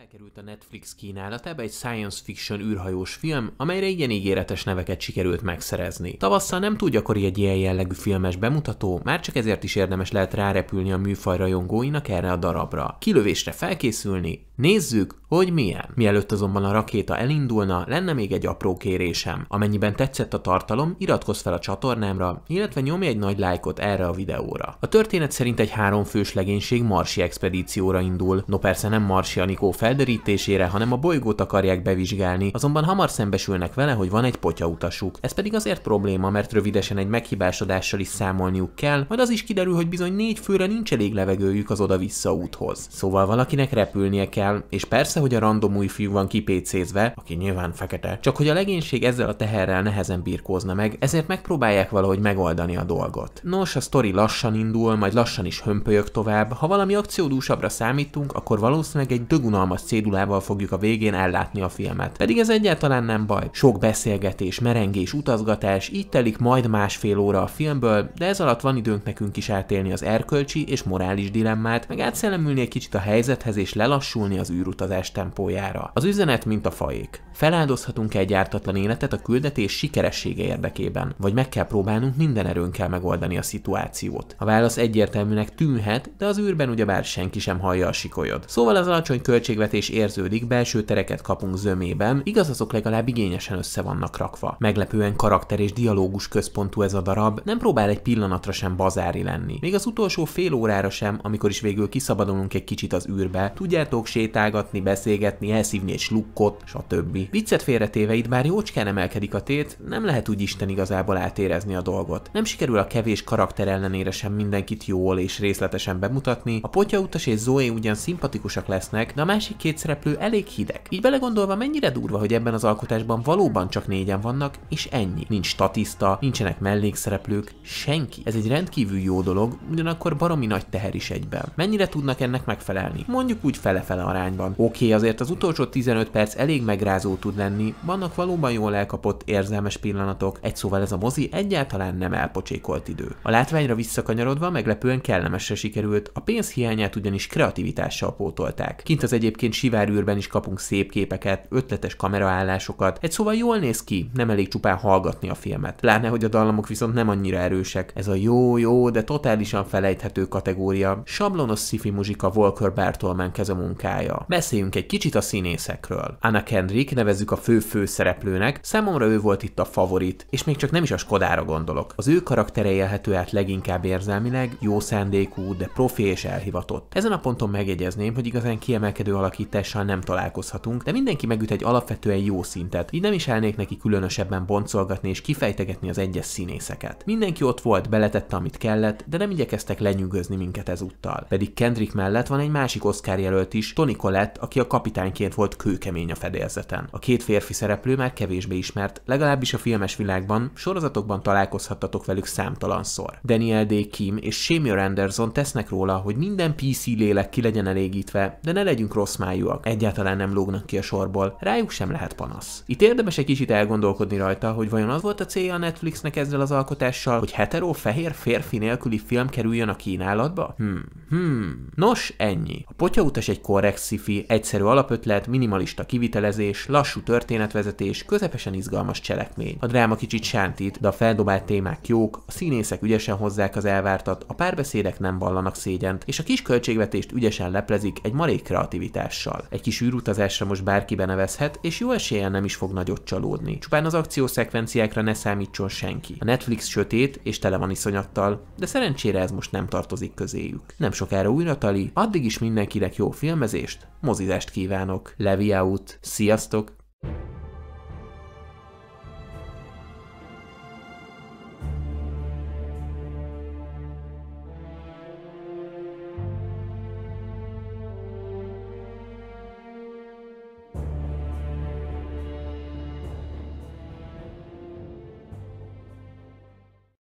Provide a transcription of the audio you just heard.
Felkerült a Netflix kínálatába egy science fiction űrhajós film, amelyre igen ígéretes neveket sikerült megszerezni. Tavasszal nem túl gyakori egy ilyen jellegű filmes bemutató, már csak ezért is érdemes lehet rárepülni a műfaj rajongóinak erre a darabra. Kilövésre felkészülni, Nézzük, hogy milyen. Mielőtt azonban a rakéta elindulna, lenne még egy apró kérésem. Amennyiben tetszett a tartalom, iratkozz fel a csatornámra, illetve nyomj egy nagy lájkot erre a videóra. A történet szerint egy háromfős legénység marsi expedícióra indul. No persze nem marsi Anikó felderítésére, hanem a bolygót akarják bevizsgálni, azonban hamar szembesülnek vele, hogy van egy potyautasuk. Ez pedig azért probléma, mert rövidesen egy meghibásodással is számolniuk kell, majd az is kiderül, hogy bizony négy főre nincs elég levegőjük az oda-vissza úthoz. Szóval valakinek repülnie kell, el, és persze, hogy a random új fiú van kipécézve, aki nyilván fekete, csak hogy a legénység ezzel a teherrel nehezen birkózna meg, ezért megpróbálják valahogy megoldani a dolgot. Nos, a sztori lassan indul, majd lassan is hömpölyök tovább, ha valami akciódúsabbra számítunk, akkor valószínűleg egy dögunalmas cédulával fogjuk a végén ellátni a filmet. Pedig ez egyáltalán nem baj. Sok beszélgetés, merengés, utazgatás, így telik majd másfél óra a filmből, de ez alatt van időnk nekünk is átélni az erkölcsi és morális dilemmát, meg átszellemülni egy kicsit a helyzethez és lelassulni az űrutazás tempójára. Az üzenet mint a faék. Feláldozhatunk egy ártatlan életet a küldetés sikeressége érdekében, vagy meg kell próbálnunk minden erőnkkel megoldani a szituációt. A válasz egyértelműnek tűnhet, de az űrben ugyebár senki sem hallja a sikolyod. Szóval az alacsony költségvetés érződik, belső tereket kapunk zömében, igaz azok legalább igényesen össze vannak rakva. Meglepően karakter és dialógus központú ez a darab, nem próbál egy pillanatra sem bazári lenni. Még az utolsó fél órára sem, amikor is végül kiszabadulunk egy kicsit az űrbe, tudjátok, sétálgatni, beszélgetni, elszívni egy slukkot, stb. Viccet félretéve itt bár jócskán emelkedik a tét, nem lehet úgy Isten igazából átérezni a dolgot. Nem sikerül a kevés karakter ellenére sem mindenkit jól és részletesen bemutatni, a utas és Zoe ugyan szimpatikusak lesznek, de a másik két szereplő elég hideg. Így belegondolva mennyire durva, hogy ebben az alkotásban valóban csak négyen vannak, és ennyi. Nincs statiszta, nincsenek mellékszereplők, senki. Ez egy rendkívül jó dolog, ugyanakkor baromi nagy teher is egyben. Mennyire tudnak ennek megfelelni? Mondjuk úgy fele-fele arányban. Oké, okay, azért az utolsó 15 perc elég megrázó tud lenni, vannak valóban jól elkapott érzelmes pillanatok, egy szóval ez a mozi egyáltalán nem elpocsékolt idő. A látványra visszakanyarodva meglepően kellemesre sikerült, a pénz hiányát ugyanis kreativitással pótolták. Kint az egyébként sivár űrben is kapunk szép képeket, ötletes kameraállásokat, egy szóval jól néz ki, nem elég csupán hallgatni a filmet. Pláne, hogy a dallamok viszont nem annyira erősek, ez a jó-jó, de totálisan felejthető kategória. Sablonos szifi muzsika Volker Bartolman keze munkája munkája. Beszéljünk egy kicsit a színészekről. Anna Kendrick nevezzük a fő főszereplőnek, számomra ő volt itt a favorit, és még csak nem is a Skodára gondolok. Az ő karaktere élhető át leginkább érzelmileg, jó szándékú, de profi és elhivatott. Ezen a ponton megjegyezném, hogy igazán kiemelkedő alakítással nem találkozhatunk, de mindenki megüt egy alapvetően jó szintet, így nem is elnék neki különösebben boncolgatni és kifejtegetni az egyes színészeket. Mindenki ott volt, beletette, amit kellett, de nem igyekeztek lenyűgözni minket ezúttal. Pedig Kendrick mellett van egy másik Oscar jelölt is, Tony Tony Collette, aki a kapitányként volt kőkemény a fedélzeten. A két férfi szereplő már kevésbé ismert, legalábbis a filmes világban, sorozatokban találkozhattatok velük számtalanszor. Daniel D. Kim és Shamir Anderson tesznek róla, hogy minden PC lélek ki legyen elégítve, de ne legyünk rossz májúak, egyáltalán nem lógnak ki a sorból, rájuk sem lehet panasz. Itt érdemes egy kicsit elgondolkodni rajta, hogy vajon az volt a célja a Netflixnek ezzel az alkotással, hogy hetero fehér férfi nélküli film kerüljön a kínálatba? Hmm, hmm. Nos, ennyi. A potyautas egy korrekt sci-fi, egyszerű alapötlet, minimalista kivitelezés, lassú történetvezetés, közepesen izgalmas cselekmény. A dráma kicsit sántít, de a feldobált témák jók, a színészek ügyesen hozzák az elvártat, a párbeszédek nem vallanak szégyent, és a kis költségvetést ügyesen leplezik egy marék kreativitással. Egy kis űrutazásra most bárki benevezhet, és jó eséllyel nem is fog nagyot csalódni. Csupán az akciószekvenciákra ne számítson senki. A Netflix sötét és tele van iszonyattal, de szerencsére ez most nem tartozik közéjük. Nem sokára újra tali, addig is mindenkinek jó filmezés, nézést, mozizást kívánok. Levi out. Sziasztok!